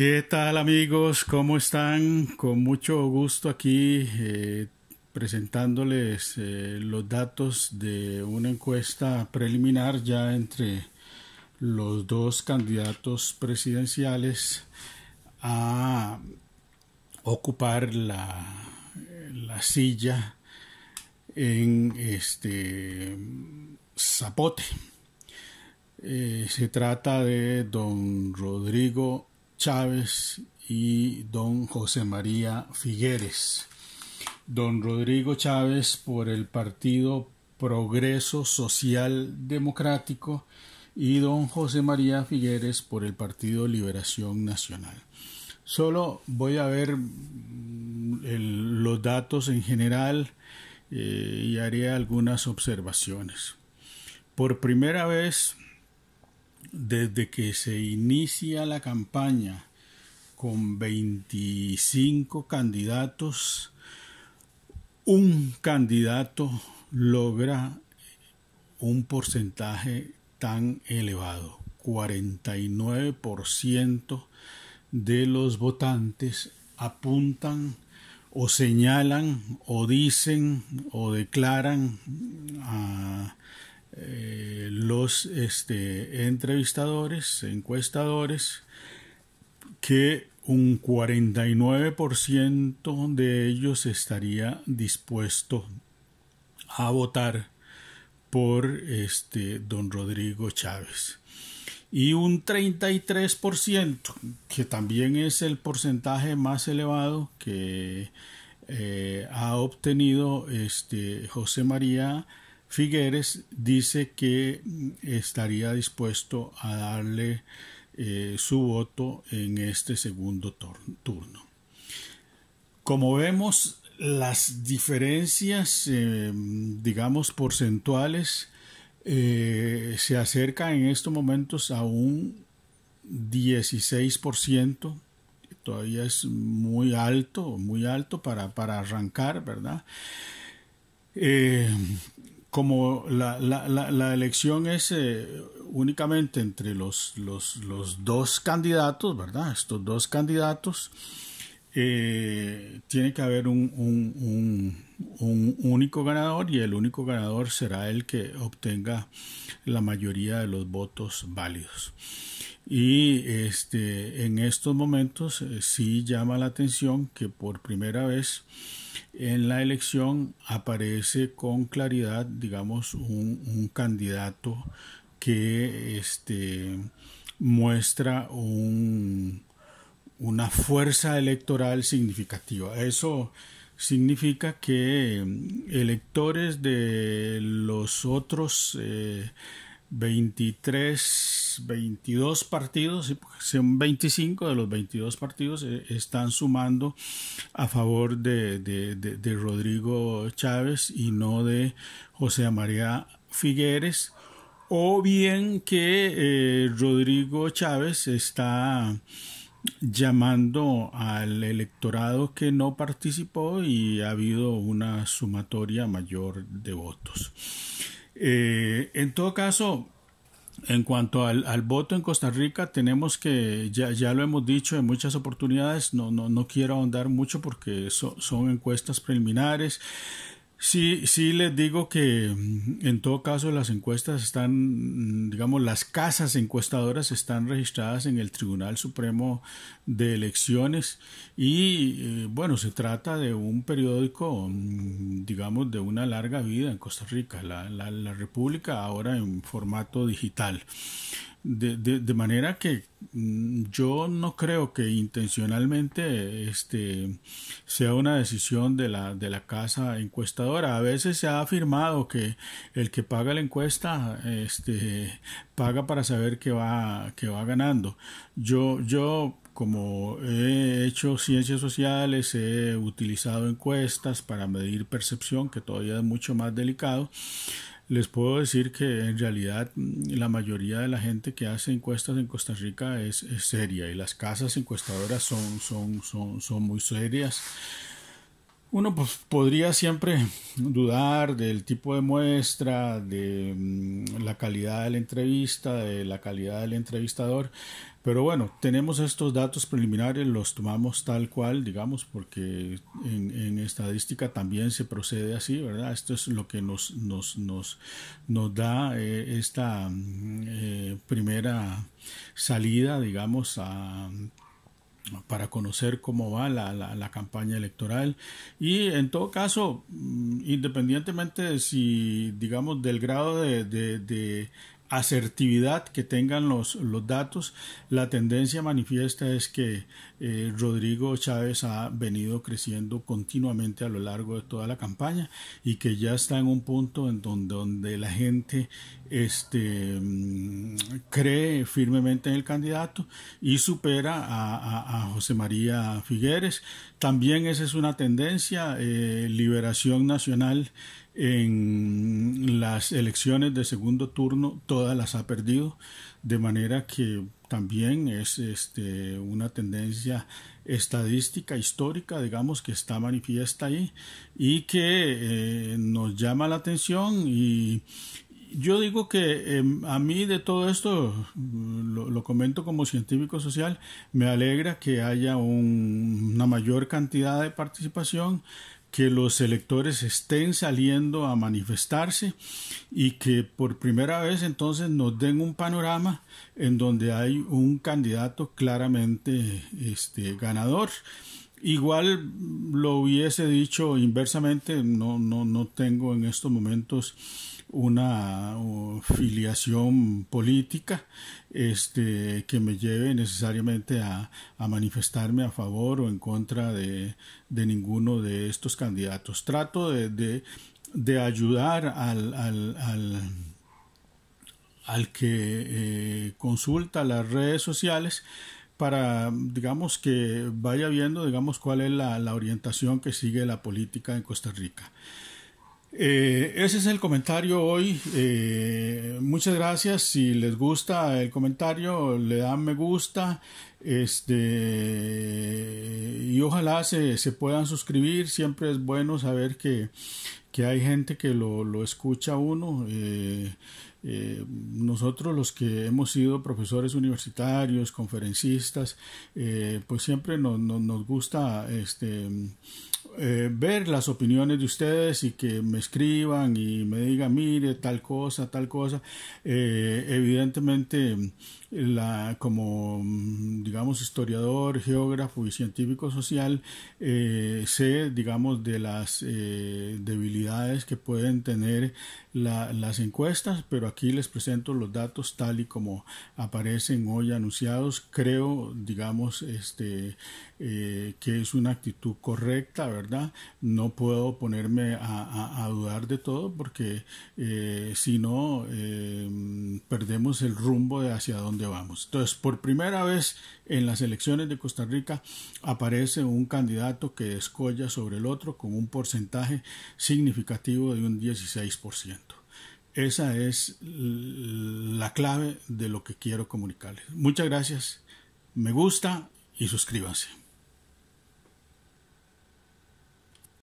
¿Qué tal amigos? ¿Cómo están? Con mucho gusto aquí eh, presentándoles eh, los datos de una encuesta preliminar ya entre los dos candidatos presidenciales a ocupar la, silla en este Zapote. Eh, se trata de don Rodrigo Chávez y don José María Figueres. Don Rodrigo Chávez por el Partido Progreso Social Democrático y don José María Figueres por el Partido Liberación Nacional. Solo voy a ver mm, los datos en general eh, y haré algunas observaciones. Por primera vez, desde que se inicia la campaña con 25 candidatos, un candidato logra un porcentaje tan elevado. 49% de los votantes apuntan o señalan o dicen o declaran a eh, los este, entrevistadores, encuestadores, que un 49% de ellos estaría dispuesto a votar por este don Rodrigo Chávez y un 33% que también es el porcentaje más elevado que eh, ha obtenido este José María Figueres dice que estaría dispuesto a darle eh, su voto en este segundo turno. Como vemos, las diferencias, eh, digamos, porcentuales eh, se acercan en estos momentos a un 16%, todavía es muy alto, muy alto para, para arrancar, ¿verdad? Eh, como la, elección es eh, únicamente entre los, los, dos candidatos, ¿verdad? Estos dos candidatos, eh, tiene que haber un, único ganador y el único ganador será el que obtenga la mayoría de los votos válidos. Y este, en estos momentos eh, sí llama la atención que por primera vez en la elección aparece con claridad, digamos, un, candidato que este, muestra un, una fuerza electoral significativa. Eso significa que em, electores de los otros eh, 23, 22 partidos, pues, son 25 de los 22 partidos eh, están sumando a favor de, Rodrigo Chávez y no de José María Figueres, o bien que eh, Rodrigo Chávez está llamando al electorado que no participó y ha habido una sumatoria mayor de votos. Eh, en todo caso, en cuanto al, voto en Costa Rica, tenemos que, ya, lo hemos dicho en muchas oportunidades, no, no, no quiero ahondar mucho porque son encuestas preliminares. Sí, sí les digo que mm, en todo caso las encuestas están, mm, digamos, las casas encuestadoras están registradas en el Tribunal Supremo de Elecciones y eh, bueno, se trata de un periódico, mm, digamos, de una larga vida en Costa Rica, la, la República ahora en formato digital de, manera que mm, yo no creo que intencionalmente este, sea una decisión de la, de la casa encuestadora. A veces se ha afirmado que el que paga la encuesta este, paga para saber que va, que va ganando. Yo, yo como he hecho ciencias sociales, he utilizado encuestas para medir percepción, que todavía es mucho más delicado les puedo decir que en realidad la mayoría de la gente que hace encuestas en Costa Rica es, seria y las casas encuestadoras son, son, son, son muy serias uno pues, podría siempre dudar del tipo de muestra, de mm, la calidad de la entrevista, de la calidad del entrevistador, pero bueno, tenemos estos datos preliminares, los tomamos tal cual, digamos, porque en, estadística también se procede así, ¿verdad? Esto es lo que nos, nos, nos, nos da eh, esta mm, eh, primera salida, digamos, a para conocer cómo va la, la, campaña electoral y en todo caso mm, independientemente si digamos del grado de asertividad que tengan los, los datos, la tendencia manifiesta es que eh, Rodrigo Chávez ha venido creciendo continuamente a lo largo de toda la campaña y que ya está en un punto en donde, la gente este, mm, cree firmemente en el candidato y supera a, José María Figueres. También esa es una tendencia, eh, Liberación Nacional en las elecciones de segundo turno todas las ha perdido, de manera que también es este, una tendencia estadística histórica, digamos, que está manifiesta ahí y que eh, nos llama la atención y, yo digo que em, a mí de todo esto, mm, lo, comento como científico social, me alegra que haya una mayor cantidad de participación, que los electores estén saliendo a manifestarse y que por primera vez entonces nos den un panorama en donde hay un candidato claramente este, ganador. Igual lo hubiese dicho inversamente, no, no, no tengo en estos momentos una uh, filiación política este, que me lleve necesariamente a, manifestarme a favor o en contra de, de ninguno de estos candidatos. Trato de, de, ayudar al, al, al que eh, consulta las redes sociales para, digamos, que vaya viendo, digamos, cuál es la orientación que sigue la política en Costa Rica. Eh, ese es el comentario hoy. Eh, muchas gracias. Si les gusta el comentario, le dan me gusta. Este, y ojalá se, puedan suscribir. Siempre es bueno saber que, hay gente que lo, lo escucha uno. Eh, nosotros los que hemos sido profesores universitarios, conferencistas, pues siempre nos, nos gusta este, eh, ver las opiniones de ustedes y que me escriban y me digan, mire, tal cosa, tal cosa. Eh, evidentemente la, como, mm, digamos, historiador, geógrafo y científico social, eh, sé, digamos, de las eh, debilidades que pueden tener las encuestas, pero aquí les presento los datos tal y como aparecen hoy anunciados. Creo, digamos, este, eh, que es una actitud correcta, ¿verdad? No puedo ponerme a, a dudar de todo porque si no, perdemos el rumbo de hacia dónde vamos. Entonces, por primera vez en las elecciones de Costa Rica aparece un candidato que escolla sobre el otro con un porcentaje significativo de un 16%. Esa es la clave de lo que quiero comunicarles. Muchas gracias, me gusta y suscríbanse.